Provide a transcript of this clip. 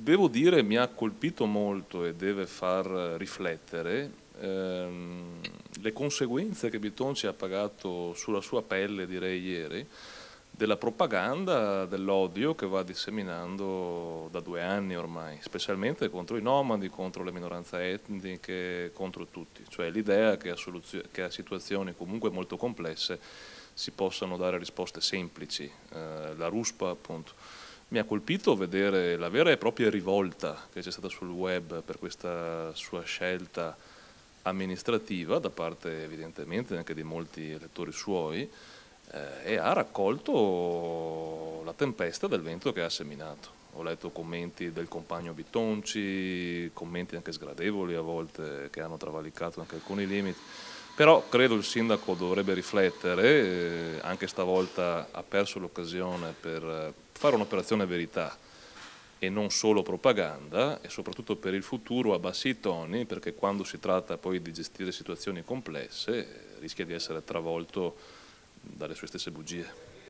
devo dire mi ha colpito molto e deve far riflettere ehm, le conseguenze che Bitonci ha pagato sulla sua pelle, direi ieri, della propaganda dell'odio che va disseminando da due anni ormai, specialmente contro i nomadi, contro le minoranze etniche, contro tutti. Cioè l'idea che, che a situazioni comunque molto complesse si possano dare risposte semplici, eh, la ruspa appunto mi ha colpito vedere la vera e propria rivolta che c'è stata sul web per questa sua scelta amministrativa da parte evidentemente anche di molti elettori suoi eh, e ha raccolto la tempesta del vento che ha seminato. Ho letto commenti del compagno Bitonci, commenti anche sgradevoli a volte che hanno travalicato anche alcuni limiti. Però credo il sindaco dovrebbe riflettere, eh, anche stavolta ha perso l'occasione per eh, fare un'operazione verità e non solo propaganda e soprattutto per il futuro abbassi i toni perché quando si tratta poi di gestire situazioni complesse eh, rischia di essere travolto dalle sue stesse bugie.